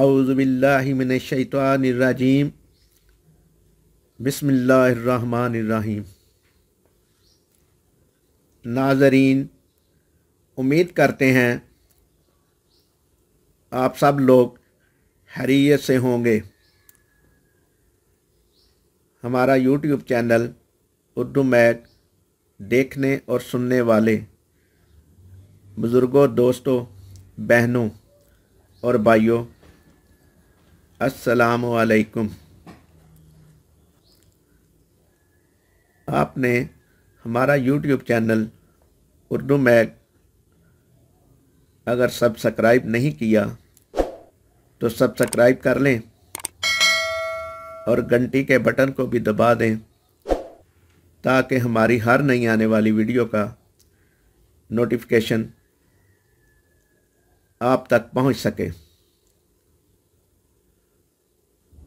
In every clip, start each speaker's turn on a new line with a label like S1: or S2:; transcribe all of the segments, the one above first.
S1: आउज़बिल्लिमिनशैतवानरजीम बसमीम नाजरीन उम्मीद करते हैं आप सब लोग हरीत से होंगे हमारा यूट्यूब चैनल उर्दू मैट देखने और सुनने वाले बुज़ुर्गों दोस्तों बहनों और भाइयों असलकुम आपने हमारा YouTube चैनल उर्दू मैग अगर सब्सक्राइब नहीं किया तो सब्सक्राइब कर लें और घंटी के बटन को भी दबा दें ताकि हमारी हर नई आने वाली वीडियो का नोटिफिकेशन आप तक पहुंच सके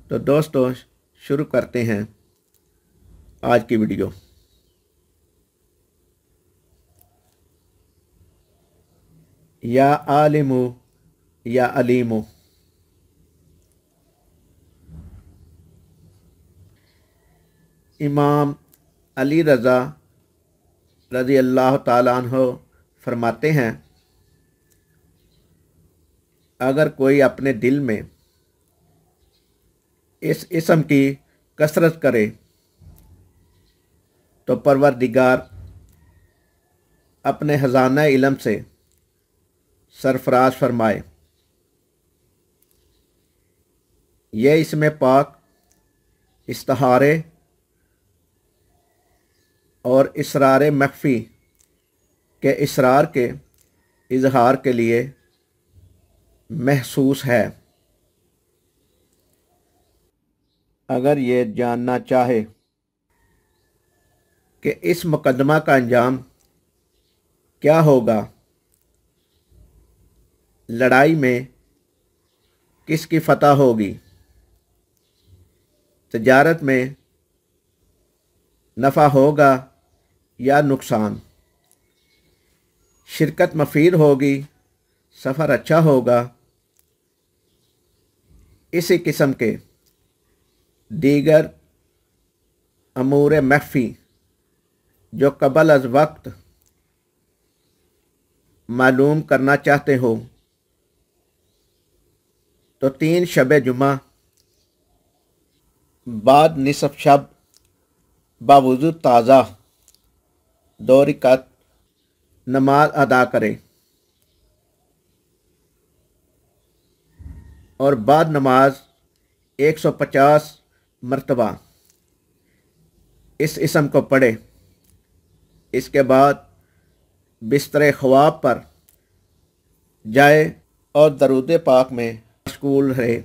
S1: तो दोस्तों शुरू करते हैं आज की वीडियो या आलिमु या अलीमो इमाम अली रज़ा रज़ी अल्लाह तहो फरमाते हैं अगर कोई अपने दिल में इस इसम की कसरत करे तो परवरदिगार अपने हजाना इलम से सरफराज फरमाए यह इसमें पाक इस्तारे और इसरार मखफी के इसरार के इजहार के लिए महसूस है अगर ये जानना चाहे कि इस मुकदमा का अंजाम क्या होगा लड़ाई में किसकी फतह होगी तजारत में नफ़ा होगा या नुकसान शिरकत मफीर होगी सफ़र अच्छा होगा इसी किस्म के दीगर अमूर महफी जो कबल अज वक्त मालूम करना चाहते हो तो तीन शब जुमा बाद निसब शब बावजू ताज़ा दो रिकत नमाज अदा करें और बाद नमाज 150 मरतबा इस इसम को पढ़े इसके बाद बिस्तर ख्वाब पर जाए और दरूद पाक में मशगूल रहे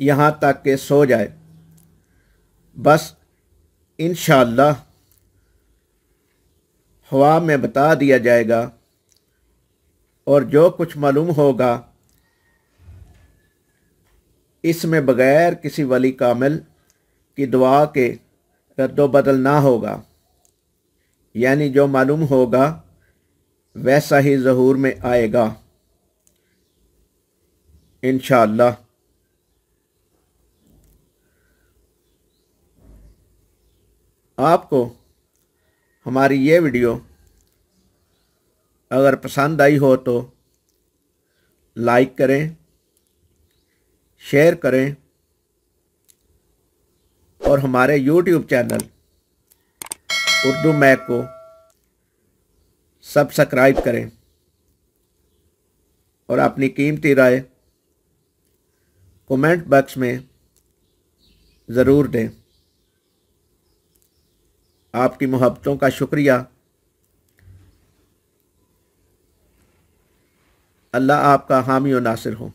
S1: यहाँ तक के सो जाए बस इन ख्वाब में बता दिया जाएगा और जो कुछ मालूम होगा इसमें बगैर किसी वली कामिल की दुआ के रद्दबदल ना होगा यानी जो मालूम होगा वैसा ही जहूर में आएगा इन आपको हमारी ये वीडियो अगर पसंद आई हो तो लाइक करें शेयर करें और हमारे YouTube चैनल उर्दू मैक को सब्सक्राइब करें और अपनी कीमती राय कमेंट बॉक्स में ज़रूर दें आपकी मोहब्बतों का शुक्रिया अल्लाह आपका हामी और नासिर हो